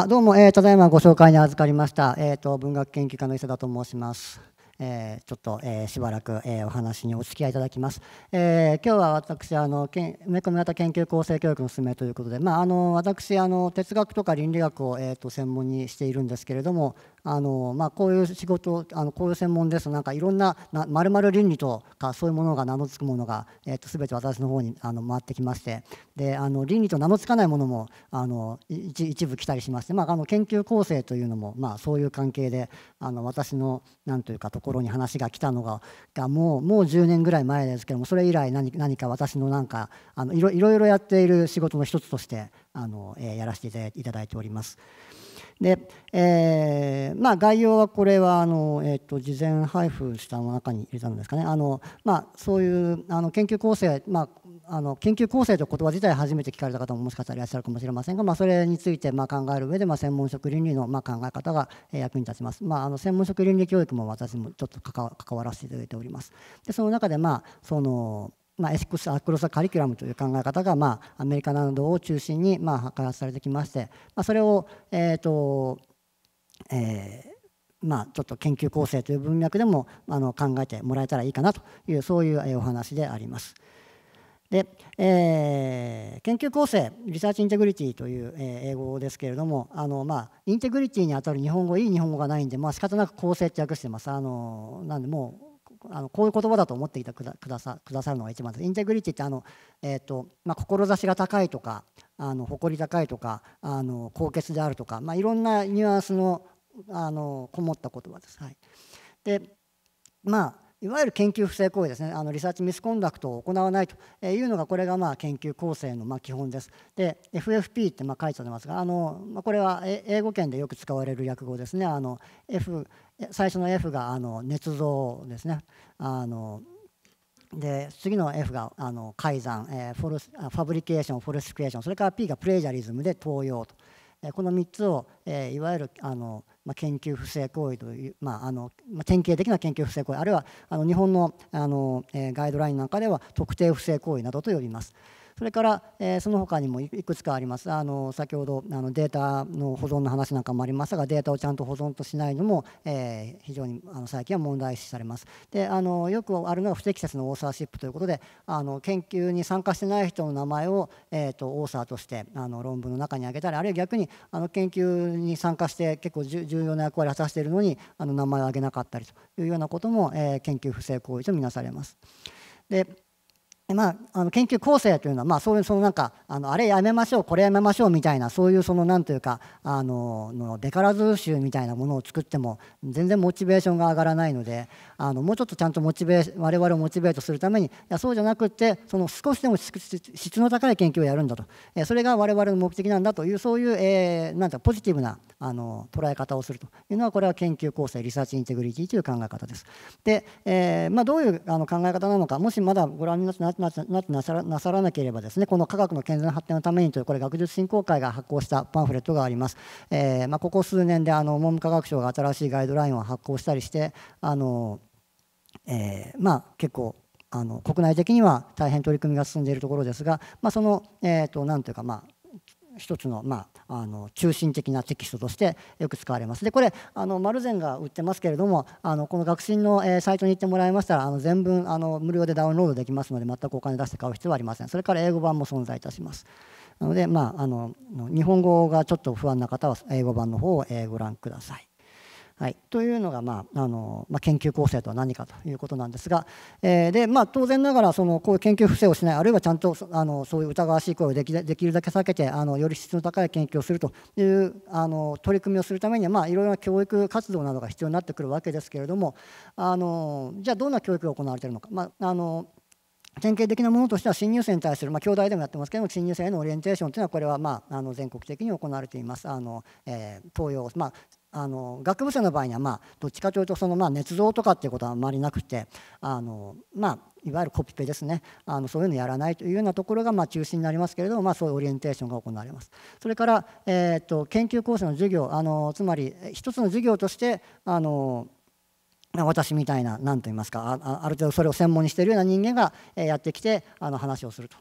あどうも、えー、ただいまご紹介に預かりました、えーと、文学研究家の伊勢田と申します。えー、ちょっと、えー、しばらく、えー、お話にお付き合いいただきます。え今日は私あのけ埋め込み型研究構成教育の進めということで、まあ、あの私あの哲学とか倫理学を、えーと専門にしているんですけれどもあの、まあ、こういう仕事あのこういう専門ですとなんかいろんなまるまる倫理とかそういうものが名の付くものが、えー、と全て私の方にあの回ってきましてであの倫理と名の付かないものもあの一部来たりしまして、まあ、あの研究構成というのも、まあ、そういう関係であの私の何というかところに話が来たのががもうもう10年ぐらい前ですけどもそれ以来何何か私のなんかあのいろいろやっている仕事の一つとしてあの、えー、やらせていただいております。で、えーまあ、概要はこれはあの、えーと、事前配布した中に入れたんですかねあの、まあ、そういうあの研究構成、まあ、あの研究構成という言葉自体初めて聞かれた方ももしかしたらいらっしゃるかもしれませんが、まあ、それについてまあ考える上でまあ専門職倫理のまあ考え方が役に立ちます、まあ、あの専門職倫理教育も私もちょっと関わらせていただいておりますでその中でまあそのまあ、エシックス・アクロサ・カリキュラムという考え方が、まあ、アメリカなどを中心に、まあ、開発されてきまして、まあ、それを、えーとえーまあ、ちょっと研究構成という文脈でもあの考えてもらえたらいいかなというそういうお話であります。で、えー、研究構成リサーチインテグリティという、え英語ですけれどもあの、まあ、インテグリティにあたる日本語いい日本語がないんで、まあ仕方なく構成って訳してます。あのなんでもうあのこういう言葉だと思っていたくださくださるのが一番です。インテグリティってあの、えーとまあ、志が高いとかあの誇り高いとかあの高潔であるとか、まあ、いろんなニュアンスのあのこもった言葉です。はい、でまあいわゆる研究不正行為ですねあのリサーチミスコンダクトを行わないというのがこれがまあ研究構成のま基本です。で FFP ってまあ書いてありますがあの、まこれは英語圏でよく使われる略語ですねあの、F 最初の F があの捏造ですね。あので次の F があの改ざん、えー、フォルスファブリケーション、フォルスクエーション、それから P がプレジャリズムで盗用と、えー、この3つを、えー、いわゆるあの、ま研究不正行為という、まああのま典型的な研究不正行為、あるいはあの日本のあの、えー、ガイドラインなんかでは特定不正行為などと呼びます。それから、えその他にもいくつかあります。あの先ほどあのデータの保存の話なんかもありましたが、データをちゃんと保存としないのも、え非常にあの最近は問題視されます。であのよくあるのが不適切なオーサーシップということで、あの研究に参加してない人の名前を、えー、とオーサーとしてあの論文の中に挙げたり、あるいは逆にあの研究に参加して結構重要な役割を果たしているのにあの名前を挙げなかったりというようなことも、え研究不正行為とみなされます。でまあ、あの研究構成というのは、まあ、そういうそのなんかあのあれやめましょうこれやめましょうみたいなそういうそのなんというかあののデカラズ集みたいなものを作っても全然モチベーションが上がらないのであのもうちょっとちゃんとモチベー我々をモチベートするためにいやそうじゃなくてその少しでも質の高い研究をやるんだと、それが我々の目的なんだというそういう、えー、なんかポジティブなあの捉え方をするというのはこれは研究構成リサーチインテグリティという考え方です。で、えー、まあ、どういうあの考え方なのかもしまだご覧になってなさらなさらなければですねこの科学の健全な発展のためにというこれ学術振興会が発行したパンフレットがあります。えー、まあ、ここ数年であの文部科学省が新しいガイドラインを発行したりしてあのえー、まあ、結構あの国内的には大変取り組みが進んでいるところですが、まあ、その何、えーと、いうかまあ一つの,、まあ、あの中心的なテキストとしてよく使われます。でこれあのマルゼンが売ってますけれどもあのこの学習の、えー、サイトに行ってもらいましたらあの全文あの無料でダウンロードできますので全くお金出して買う必要はありません。それから英語版も存在いたします。なので、まあ、あの日本語がちょっと不安な方は英語版の方を、えご覧ください。はい、というのが、まああのまあ、研究構成とは何かということなんですが、えーでまあ、当然ながらそのこういう研究不正をしないあるいはちゃんとあのそういう疑わしい声をできできるだけ避けてあのより質の高い研究をするというあの取り組みをするためには、まあ、いろいろな教育活動などが必要になってくるわけですけれどもあのじゃあどんな教育が行われているのか。まああの典型的なものとしては新入生に対する、まあ、兄弟でもやってますけども新入生へのオリエンテーションというのはこれは、まあ、あの全国的に行われていますあの、えー、東洋、まあ、あの学部生の場合には、まあ、どっちかというとその、まあ、捏造とかっていうことはあまりなくてあの、まあ、いわゆるコピペですねあのそういうのやらないというようなところが、まあ、中心になりますけれども、まあ、そういうオリエンテーションが行われますそれから、えっと、と研究講師の授業あのつまり一つの授業としてあの私みたいな何と言いますかある程度それを専門にしているような人間がやってきてあの話をすると。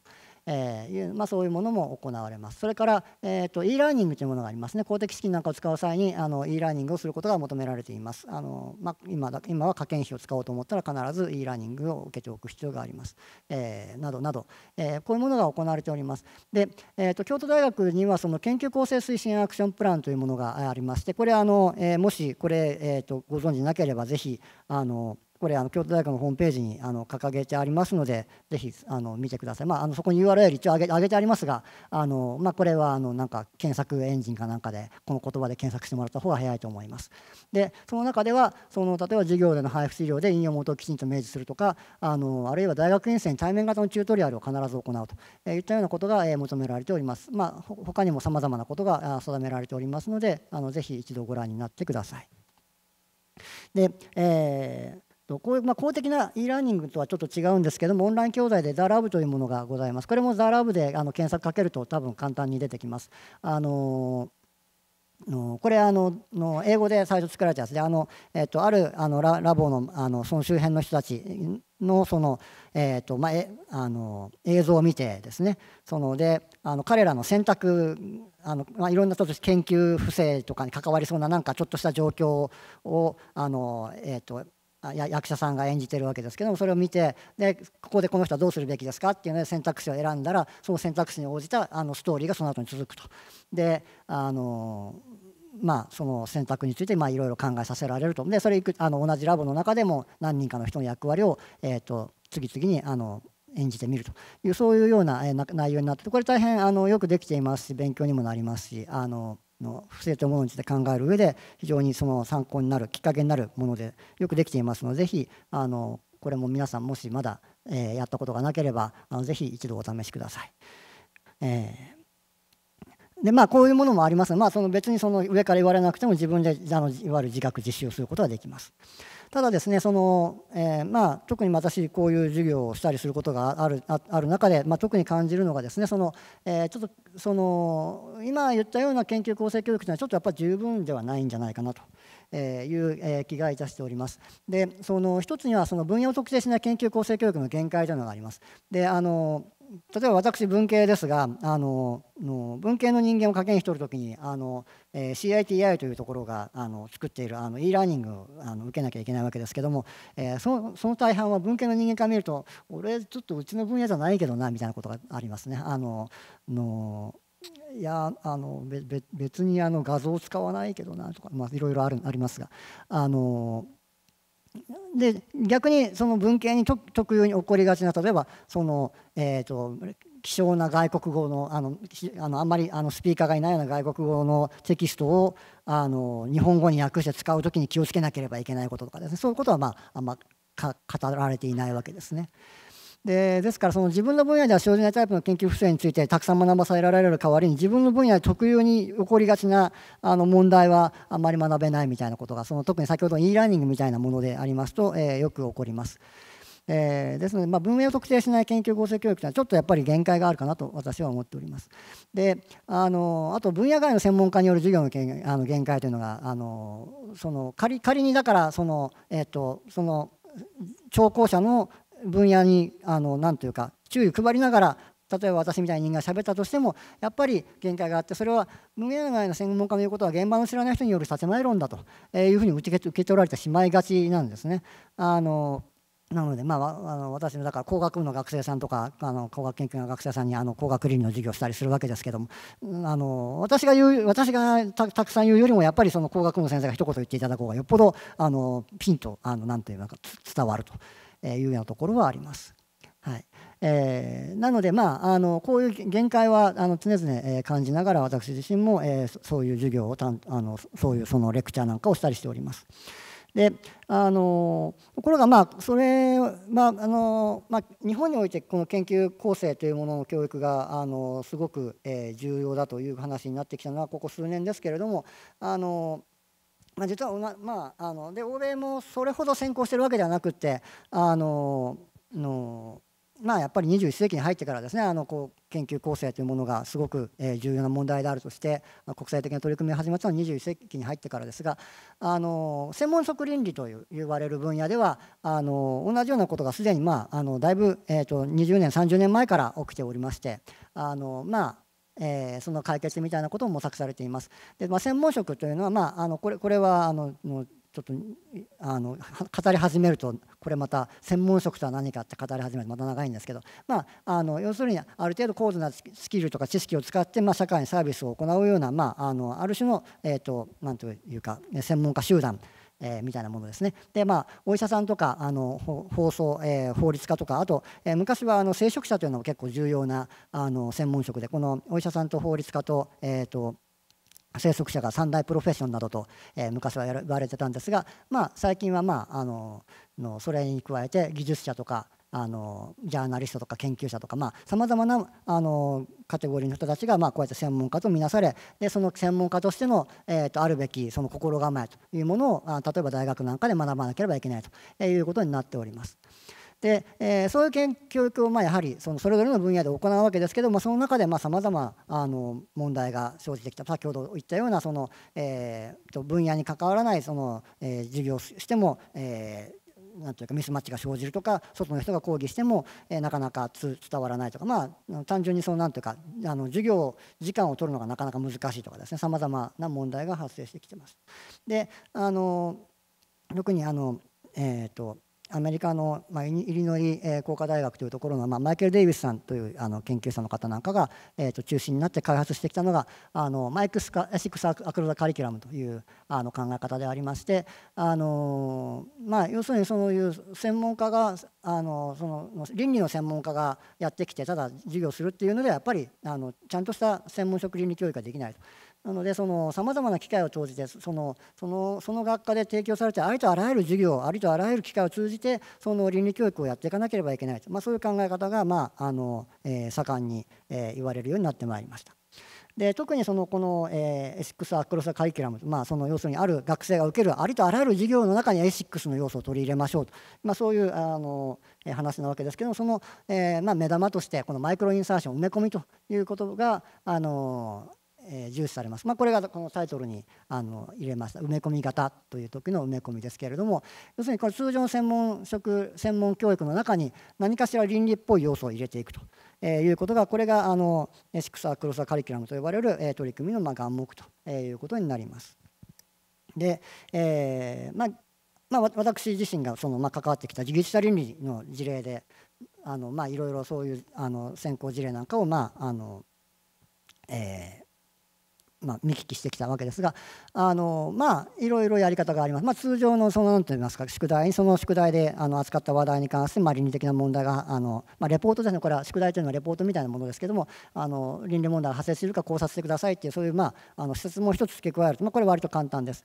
えいう、まそういうものも行われます。それから、えーと、e ラーニングというものがありますね。公的資金なんかを使う際にあの e ラーニングをすることが求められています。あのま今だ今は科研費を使おうと思ったら必ず e ラーニングを受けておく必要があります。えー、などなど、えー、こういうものが行われております。で、えーと、京都大学にはその研究構成推進アクションプランというものがありましてこれあの、えもしこれ、えーと、とご存じなければぜひあのこれあの京都大学のホームページにあの掲げてありますのでぜひあの見てください、まあ、あのそこに URL 一応上げ上げてありますがあの、まあ、これはあのなんか検索エンジンかなんかでこの言葉で検索してもらった方が早いと思いますでその中ではその例えば授業での配布資料で引用元をきちんと明示するとかあのあるいは大学院生に対面型のチュートリアルを必ず行うといったようなことが求められております、まあ、他にもさまざまなことが定められておりますのであのぜひ一度ご覧になってくださいで、えーこういうまあ、公的な e ラーニングとはちょっと違うんですけどもオンライン教材でザラブというものがございますこれもザラブであの検索かけると多分簡単に出てきますあのこれあの英語で最初作られたやつであの、えっと、あるあのララボのあのその周辺の人たちのその,、えっとまあ、えあの映像を見てですねそのであの彼らの選択あの、まあ、いろんなち研究不正とかに関わりそうななんかちょっとした状況をあの、えっと役者さんが演じてるわけですけどもそれを見てでここでこの人はどうするべきですかっていうので選択肢を選んだらその選択肢に応じたあのストーリーがその後に続くと。であのまあ、その選択についていろいろ考えさせられるとでそれいくあの同じラボの中でも何人かの人の役割を、えと次々にあの演じてみるというそういうような内容になってこれ大変あのよくできていますし勉強にもなりますしあのの不正というものについて考える上で非常にその参考になるきっかけになるものでよくできていますのでぜひあのこれも皆さんもしまだ、えー、やったことがなければあのぜひ一度お試しください。えーでまあ、こういうものもありますが、まあ、その別にその上から言われなくても自分であのいわゆる自覚自習をすることができます。ただですねその、えー、まあ、特に私こういう授業をしたりすることがあるある中で、まあ、特に感じるのがですねその、えー、ちょっとその今言ったような研究構成教育というのはちょっとやっぱり十分ではないんじゃないかなと。えいうえ気がいたしております。で、その一つにはその分野を特定しない研究構成教育の限界というのがあります。で、あの例えば私文系ですがあの文系の人間を掛けしとおる時にあの、え CITI というところがあの作っているあの e ラーニングをあの受けなきゃいけないわけですけども、えー、そのその大半は文系の人間から見ると俺ちょっとうちの分野じゃないけどなみたいなことがありますね。あののいやあの別にあの画像を使わないけどなとかまあ、いろいろあるありますがあので逆にその文系に特有に起こりがちな例えばその、えーと、希少な外国語のあのあのあんまりあのスピーカーがいないような外国語のテキストをあの日本語に訳して使う時に気をつけなければいけないこととかですねそういうことは、まあ、あんま語られていないわけですね。でですからその自分の分野では生じないタイプの研究不正についてたくさん学ばされられる代わりに自分の分野で特有に起こりがちなあの問題はあまり学べないみたいなことがその特に先ほどの e ラーニングみたいなものでありますと、えー、よく起こります。えー、ですので、まあ、文明を特定しない研究合成教育というのはちょっとやっぱり限界があるかなと私は思っております。であのあと分野外の専門家による授業のあの限界というのがあのその仮仮にだからその,、えーと、とその聴講者の分野にあのなんというか注意配りながら例えば私みたいな人間が喋ったとしてもやっぱり限界があってそれは無限外の専門家の言うことは現場の知らない人による建前論だというふうに受け取られてしまいがちなんですね。あのなので、まあ、あの私のだから工学部の学生さんとかあの工学研究の学生さんにあの工学倫理の授業したりするわけですけどもあの私が言う私がたくさん言うよりもやっぱりその工学部の先生が一言言っていただこうがよっぽどあのピンとあのなんていうか伝わると。いうようなところはあります。はいえー、なので、まあ、あのこういう限界はあの常々、え感じながら私自身も、えー、そういう授業をたんあのそういうそのレクチャーなんかをしたりしております。であのところがまあそれ、まああのまあ、日本においてこの研究構成というものの教育があのすごく、えー、重要だという話になってきたのはここ数年ですけれどもあのまあ、実はまあ、あので欧米もそれほど先行してるわけではなくてあのの、まあ、やっぱり21世紀に入ってからですねあのこう研究構成というものがすごく、え重要な問題であるとして、国際的な取り組みが始まったのは21世紀に入ってからですがあの専門則倫理という言われる分野ではあの同じようなことがすでに、まあ、あのだいぶ、えーと、と20年30年前から起きておりましてあのまあえー、その解決みたいなことを模索されています。でまあ、専門職というのは、まあ、あのこれこれはあのもうちょっとあの語り始めるとこれまた専門職とは何かって語り始めるとまた長いんですけど、まあ、あの要するにある程度高度なスキルとか知識を使って、まあ、社会にサービスを行うような、まあ、あのある種の、えーと、なんというか専門家集団えー、みたいなものですね。でまあお医者さんとかあの放送、えー、法律家とかあと、えー、昔はあの聖職者というのも結構重要なあの専門職でこのお医者さんと法律家と,、えーと、と生息者が三大プロフェッションなどと、えー、昔は言われてたんですが、まあ、最近は、まあ、あののそれに加えて技術者とか、あのジャーナリストとか研究者とかさまざ、まなあのカテゴリーの人たちが、まあ、こうやって専門家と見なされでその専門家としての、えー、とあるべきその心構えというものをあ例えば大学なんかで学ばなければいけないということになっております。でえー、そういう研教育をまあやはりそのそれぞれの分野で行うわけですけどもその中でさまざま問題が生じてきた先ほど言ったようなその、えー、と分野に関わらないその、えー、授業しても、えー、なんていうかミスマッチが生じるとか外の人が抗議しても、えなかなか伝わらないとか、まあ、単純にそのなんていうかあの授業時間を取るのがなかなか難しいとかですねさまざまな問題が発生してきてます。であの特にあの、えーとアメリカの、まあ、イリノイ工科大学というところの、まあ、マイケル・デイビスさんというあの研究者の方なんかが、えー、と中心になって開発してきたのがあのマイクスカシックス・アクロザ・カリキュラムというあの考え方でありまして、あのまあ、要するにそういう専門家があのその倫理の専門家がやってきてただ授業するっていうのではやっぱりあのちゃんとした専門職倫理教育ができないと。なのでそのさまざまな機会を通じてそのそのその学科で提供されてありとあらゆる授業ありとあらゆる機会を通じてその倫理教育をやっていかなければいけないと、まあ、そういう考え方が、まああのえー、盛んに、えー、言われるようになってまいりました。で特にそのこの、えー、エシックスアクロスカリキュラム、まあ、その要するにある学生が受けるありとあらゆる授業の中にエシックスの要素を取り入れましょうと、まあ、そういうあの話なわけですけどもその、えーまあ、目玉としてこのマイクロインサーション埋め込みということがあのえ重視されます、まあ、これがこのタイトルにあの入れました埋め込み型という時の埋め込みですけれども要するにこれ通常の専門職専門教育の中に何かしら倫理っぽい要素を入れていくと。えいうことがこれがあのシクサークロスカリキュラムと呼ばれる、え取り組みのま眼目と、えいうことになります。で、えー、まあまあ、私自身がその、まあ、関わってきた技術者倫理の事例でいろいろそういうあの先行事例なんかを、まああのえまあ、見聞きしてきたわけですがあの、まあ、いろいろやり方があります、まあ、通常のその何て言いますか宿題その宿題であの扱った話題に関して、まあ、倫理的な問題があの、まあ、レポートですねこれは宿題というのはレポートみたいなものですけどもあの倫理問題が発生するか考察してくださいっていうそういう、まあ、あの質問を一つ付け加えると、まあ、これは割と簡単です。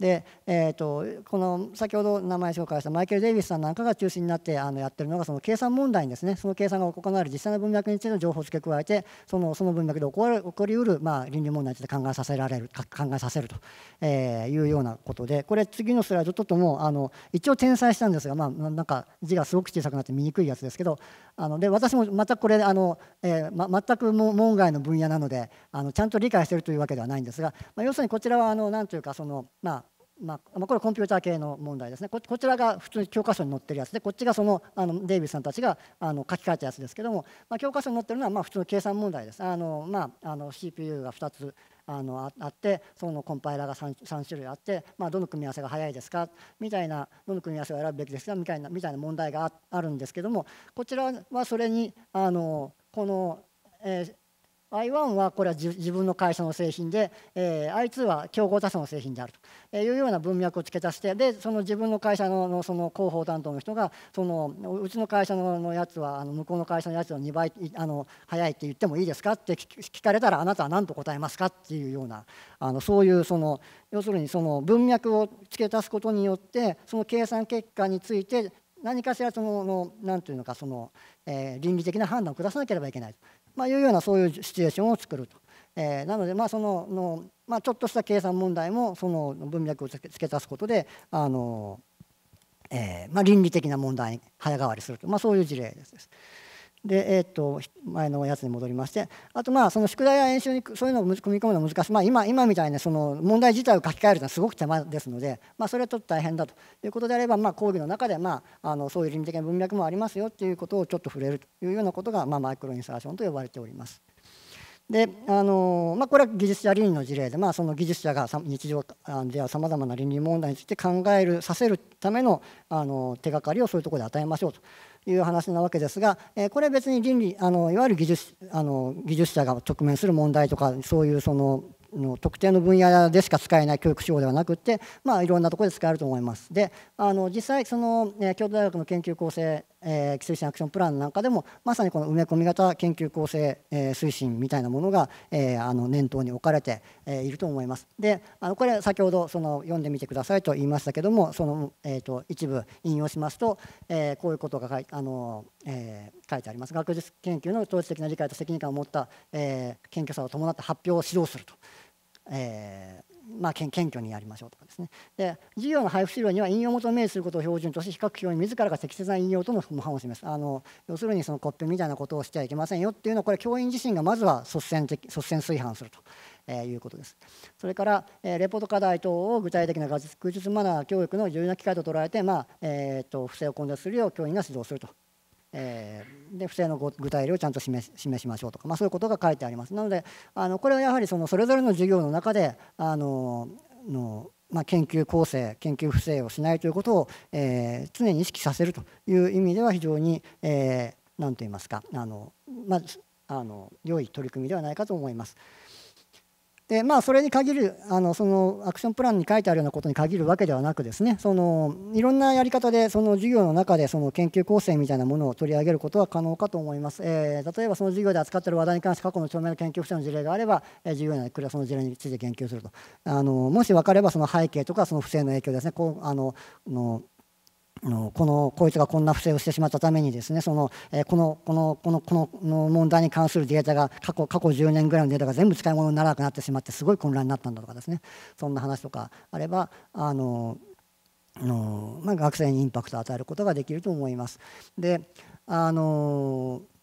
で、えーと、この先ほど名前紹介したマイケル・デイビスさんなんかが中心になってあのやってるのがその計算問題にですねその計算が行われる実際の文脈についての情報を付け加えてそのその文脈で起こる起こりうる、まあ、倫理問題について考えさせられる考えさせると、えー、いうようなことでこれ次のスライドちょっともあの一応転載したんですが、まあ、なんか字がすごく小さくなって見にくいやつですけどあので私も全くこれあの、えーま、全く門外の分野なのであのちゃんと理解してるというわけではないんですが、まあ、要するにこちらはあのなんというかそのまあまあ、これコンピューター系の問題ですねこちらが普通に教科書に載ってるやつでこっちがそのあのデイビスさんたちがあの書き換えたやつですけども、まあ、教科書に載ってるのはまあ普通の計算問題ですあの、まあ、あの CPU が2つあのあってそのコンパイラーが 3, 3種類あって、まあ、どの組み合わせが早いですかみたいなどの組み合わせを選ぶべきですかみたいなみたいな問題があるんですけどもこちらはそれにあのこの、えー I1 はこれは自分の会社の製品で、えー、I2 は競合他社の製品であるというような文脈を付け足してでその自分の会社のその広報担当の人がそのうちの会社のやつはあの向こうの会社のやつの2倍あの早いって言ってもいいですかって聞かれたらあなたは何と答えますかっていうようなあのそういうその要するにその文脈を付け足すことによってその計算結果について何かしらその何て言うのかその、えー、倫理的な判断を下さなければいけないまあ、いうようなそういうシチュエーションを作ると。えー、なので、まあそののまあ、ちょっとした計算問題もその文脈を付け足すことで、あのえーまあ、倫理的な問題に早変わりすると、まあ、そういう事例です。で、えー、っと前のやつに戻りましてあとまあその宿題や演習にそういうのを組み込むのは難しい、まあ今、今みたいなその問題自体を書き換えるのはすごく手間ですので、まあ、それはちょっと大変だということであれば、まあ、講義の中で、まあ、あのそういう倫理的な文脈もありますよということをちょっと触れるというようなことが、まあ、マイクロインサーションと呼ばれております。であのまあ、これは技術者倫理の事例で、まあ、その技術者が日常ではさまざまな倫理問題について考えるさせるためのあの手がかりをそういうところで与えましょうという話なわけですが、えこれ別に倫理あのいわゆる技術あの技術者が直面する問題とかそういうそのの特定の分野でしか使えない教育手法ではなくて、まあ、いろんなところで使えると思います。であの実際その、え京都大学の研究構成、えー、推進アクションプランなんかでもまさにこの埋め込み型研究構成、えー、推進みたいなものが、えー、あの念頭に置かれて、えいると思います。であのこれ先ほどその読んでみてくださいと言いましたけどもその、えーと、一部引用しますと、えー、こういうことが書い,、あのえー、書いてあります学術研究の統一的な理解と責任感を持った、えー、謙虚さを伴った発表を指導すると。えまあ、謙虚にやりましょうとかですねで事業の配布資料には引用元を明示することを標準として比較表に自らが適切な引用との模範を示すあの要するにそのコッペみたいなことをしてはいけませんよっていうのはこれ教員自身がまずは率先的率先炊飯すると。えー、いうことですそれから、えー、レポート課題等を具体的な学術マナー教育の重要な機会と捉えて、まあえーと不正を根絶するよう教員が指導するとえー、で不正の具体例をちゃんと示しましょうとか、まあ、そういうことが書いてあります。なのであのこれはやはりそのそれぞれの授業の中であのの、まあ、研究構成研究不正をしないということを、えー、常に意識させるという意味では非常に何、えー、と言いますかあの、まあ、あの良い取り組みではないかと思います。でまあ、それに限るあのそのアクションプランに書いてあるようなことに限るわけではなくですねそのいろんなやり方でその授業の中でその研究構成みたいなものを取り上げることは可能かと思います、えー、例えばその授業で扱っている話題に関して過去の著名な研究者の事例があれば、えー、授業内でクラの事例について研究するとあのもし分かればその背景とかその不正の影響ですねこうあののこのこいつがこんな不正をしてしまったためにですねその、えのこのこのこのこの問題に関するデータが過去過去10年ぐらいのデータが全部使い物にならなくなってしまってすごい混乱になったんだとかですねそんな話とかあればあのの、まあ、学生にインパクトを与えることができると思います。であのー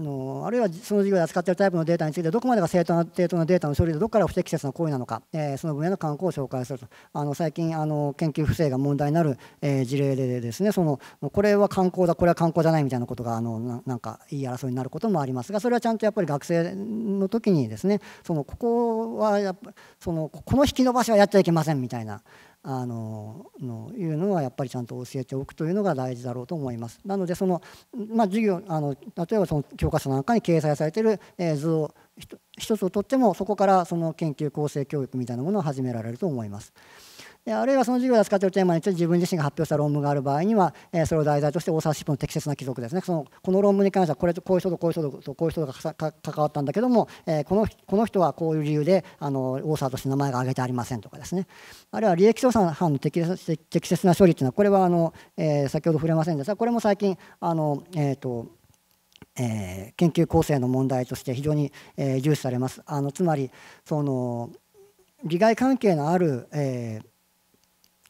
のあるいはその事業で扱っているタイプのデータについてどこまでが正当なデータの処理でどこから不適切な行為なのか、えー、その分野の観光を紹介するとあの最近あの研究不正が問題になる、えー、事例でですねそのこれは観光だこれは観光じゃないみたいなことがあのなんか言い争いになることもありますがそれはちゃんとやっぱり学生の時にですねそのここはやっぱそのこの引き伸ばしはやっちゃいけませんみたいな。あののいうのはやっぱりちゃんと教えておくというのが大事だろうと思います。なのでその、まあ、授業あの例えばその教科書なんかに掲載されている図を一つをとってもそこからその研究構成教育みたいなものを始められると思います。あるいはその授業で扱っているテーマについて自分自身が発表した論文がある場合には、えそれを題材としてオーサーシップの適切な帰属ですねそのこの論文に関してはこれとこういう人とこういう人とこういう人が関わったんだけども、えこのこの人はこういう理由であのオーサーとして名前が挙げてありませんとかですねあるいは利益調査班の適切な処理というのはこれはあの、えー、先ほど触れませんでしたこれも最近あの、えーと、とえー、研究構成の問題として非常に、えー、重視されます。あのつまりその利害関係のある、えー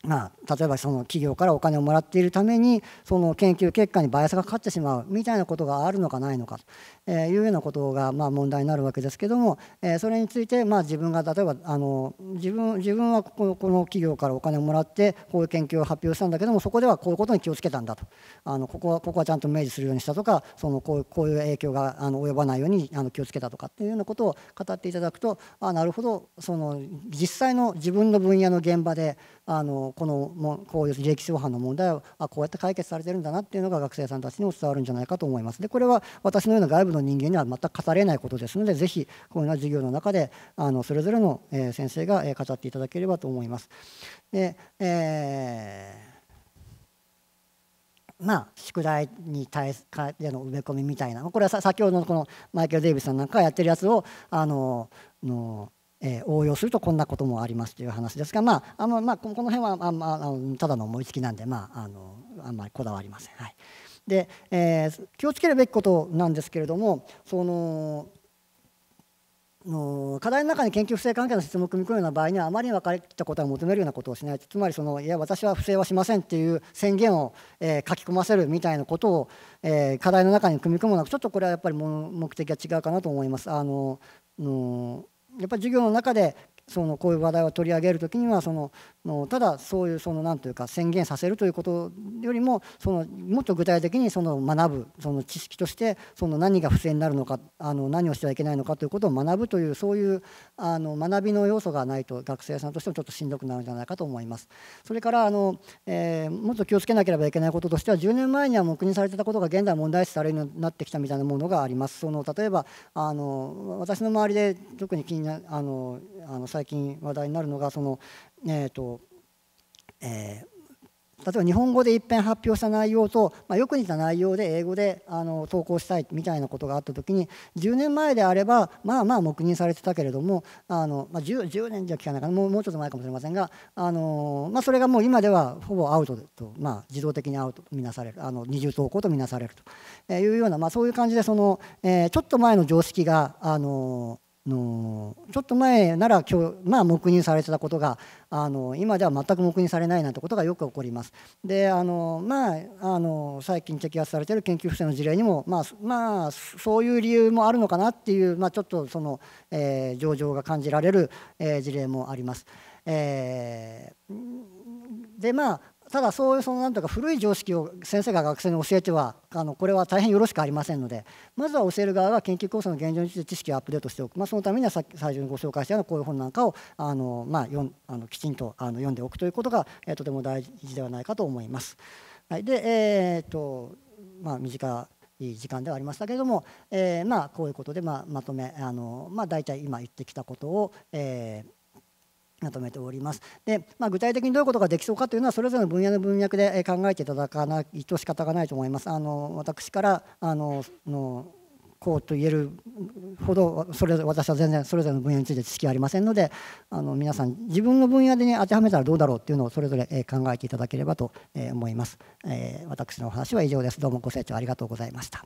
まあ、例えばその企業からお金をもらっているためにその研究結果にバイアスがかかってしまうみたいなことがあるのかないのかというようなことがまあ問題になるわけですけどもそれについてまあ自分が例えばあの自分自分はこのこの企業からお金をもらってこういう研究を発表したんだけどもそこではこういうことに気をつけたんだとあのここはここはちゃんと明示するようにしたとかそのこうこういう影響があの及ばないようにあの気をつけたとかっていうようなことを語っていただくとあなるほどその実際の自分の分野の現場であのこのもこういう利益相犯の問題はあこうやって解決されてるんだなっていうのが学生さんたちにも伝わるんじゃないかと思います。でこれは私のような外部の人間には全く語れないことですのでぜひこういうような授業の中であのそれぞれの先生が語っていただければと思います。でえーまあ、宿題に対すでの埋め込みみたいなこれは先ほどのこのマイケル・デイビスさんなんかがやってるやつをあののえー、応用するとこんなこともありますという話ですが、まああのまあ、この辺はあ、まあ、ただの思いつきなんで、まあ、あのあんまりこだわりません。はいでえー、気をつけるべきことなんですけれどもそのの課題の中に研究不正関係の質問を組み込むような場合にはあまりに分かりきったことは求めるようなことをしないつまりそのいや私は不正はしませんっていう宣言を、えー、書き込ませるみたいなことを、えー、課題の中に組み込むのはちょっとこれはやっぱり目的が違うかなと思います。あののやっぱり授業の中でそのこういう話題を取り上げる時にはそのただそういうその何というか宣言させるということよりもそのもっと具体的にその学ぶその知識としてその何が不正になるのかあの何をしてはいけないのかということを学ぶというそういうあの学びの要素がないと学生さんとしてもちょっとしんどくなるんじゃないかと思います。それからあの、えー、もっと気をつけなければいけないこととしては10年前には黙認されてたことが現代問題視されるようになってきたみたいなものがあります。その例えばあの私の周りで特に気になあのあの最近話題になるのがその、えーとえー、例えば日本語でいっぺん発表した内容と、まあ、よく似た内容で英語であの投稿したいみたいなことがあった時に10年前であればまあまあ黙認されてたけれどもあの、まあ10、10, 年じゃ聞かないかなもうもうちょっと前かもしれませんがあの、まあ、それがもう今ではほぼアウトと、まあ、自動的にアウトとみなされるあの二重投稿とみなされるというような、まあ、そういう感じでその、えー、ちょっと前の常識があののちょっと前なら今日、まあ、黙認されてたことがあの今では全く黙認されないなんてことがよく起こります。であの、まあ、あの最近摘発されてる研究不正の事例にも、まあまあ、そういう理由もあるのかなっていう、まあ、ちょっとその、えー、上場が感じられる、えー、事例もあります。えー、でまあただそういうそのなんとか古い常識を先生が学生に教えてはあのこれは大変よろしくありませんのでまずは教える側が研究構想の現状について知識をアップデートしておく、まあ、そのためにはさ最初にご紹介したようなこういう本なんかをあの、まあ、よんあのきちんとあの読んでおくということが、えー、とても大事ではないかと思います。はい、で、えーとまあ、短い時間ではありましたけれども、えー、まあこういうことで、まあ、まとめあの、まあ、大体今言ってきたことを、えーまとめております。で、まあ、具体的にどういうことができそうかというのはそれぞれの分野の文脈で考えていただかないと仕方がないと思います。あの私からあののこうと言えるほどそれ私は全然それぞれの分野について知識ありませんのであの皆さん自分の分野で、ね、当てはめたらどうだろうっていうのをそれぞれ考えていただければと思います。えー、私のお話は以上です。どうもご清聴ありがとうございました。